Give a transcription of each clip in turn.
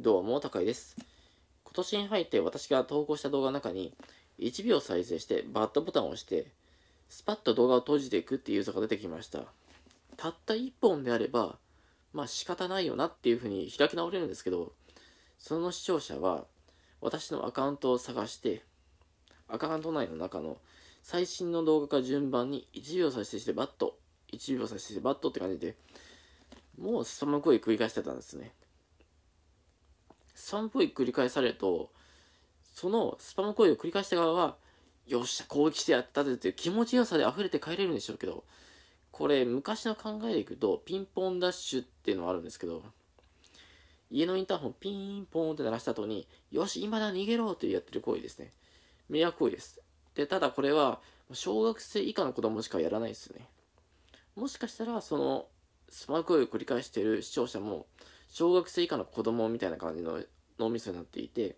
どうも、高井です。今年に入って私が投稿した動画の中に、1秒再生してバッドボタンを押して、スパッと動画を閉じていくっていうユーが出てきました。たった1本であれば、まあ仕方ないよなっていうふうに開き直れるんですけど、その視聴者は、私のアカウントを探して、アカウント内の中の最新の動画か順番に1秒再生してバット、1秒再生してバットって感じで、もうその声繰り返してたんですね。3行為繰り返されるとそのスパム行為を繰り返した側はよっしゃ攻撃してやったぜっていう気持ちよさで溢れて帰れるんでしょうけどこれ昔の考えでいくとピンポンダッシュっていうのがあるんですけど家のインターホンピンポンって鳴らした後によし今だ逃げろってやってる行為ですね迷惑行為ですでただこれは小学生以下の子供しかやらないですよねもしかしたらそのスマホ声を繰り返してる視聴者も小学生以下の子供みたいな感じの脳みそになっていて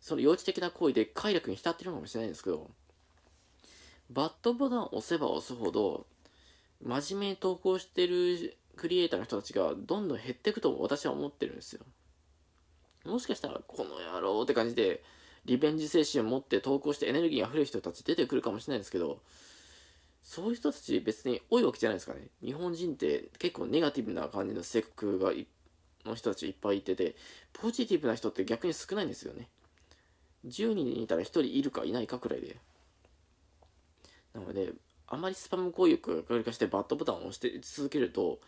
その幼稚的な行為で快楽に浸ってるのかもしれないんですけどバットボタンを押せば押すほど真面目に投稿してるクリエイターの人たちがどんどん減っていくと私は思ってるんですよもしかしたらこの野郎って感じでリベンジ精神を持って投稿してエネルギーが溢れる人たち出てくるかもしれないんですけどそういう人たち別に多いわけじゃないですかね日本人って結構ネガティブな感じの性格がいっの人たちいっぱいいてて、ポジティブな人って逆に少ないんですよね。10人いたら1人いるかいないかくらいで。なので、あまりスパム攻撃を繰り返してバッドボタンを押して続けると、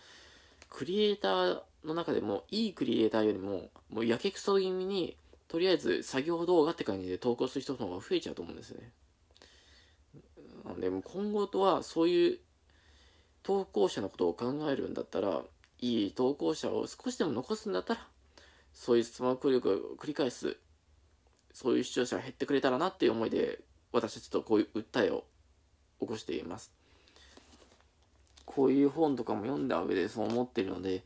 クリエイターの中でも、いいクリエイターよりも、もうやけくそ気味に、とりあえず作業動画って感じで投稿する人の方が増えちゃうと思うんですね。なので、今後とはそういう投稿者のことを考えるんだったら、いい投稿者を少しでも残すんだったら、そういう質問攻力を繰り返す、そういう視聴者が減ってくれたらなっていう思いで、私はちょっとこういう訴えを起こしています。こういう本とかも読んだ上でそう思ってるので、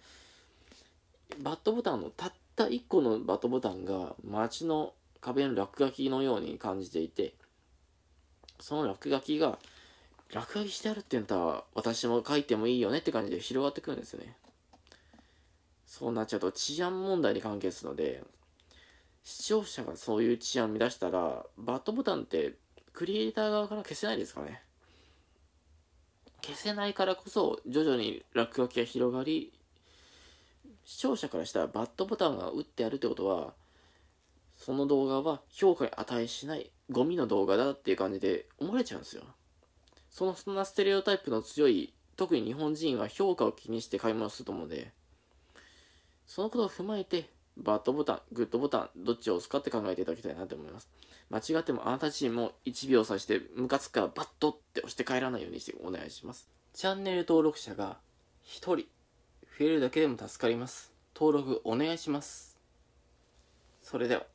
バットボタンのたった1個のバットボタンが街の壁の落書きのように感じていて、その落書きが、落書きしてあるって言ったら私も書いてもいいよねって感じで広がってくるんですよね。そうなっちゃうと治安問題に関係するので、視聴者がそういう治安を乱したら、バットボタンってクリエイター側から消せないですかね。消せないからこそ、徐々に落書きが広がり、視聴者からしたらバットボタンが打ってあるってことは、その動画は評価に値しないゴミの動画だっていう感じで思われちゃうんですよ。そのそんなステレオタイプの強い、特に日本人は評価を気にして買い物すると思うんで、そのことを踏まえて、バッドボタン、グッドボタン、どっちを押すかって考えていただきたいなと思います。間違ってもあなた自身も1秒差して、ムカつくからバッドって押して帰らないようにしてお願いします。チャンネル登録者が1人増えるだけでも助かります。登録お願いします。それでは。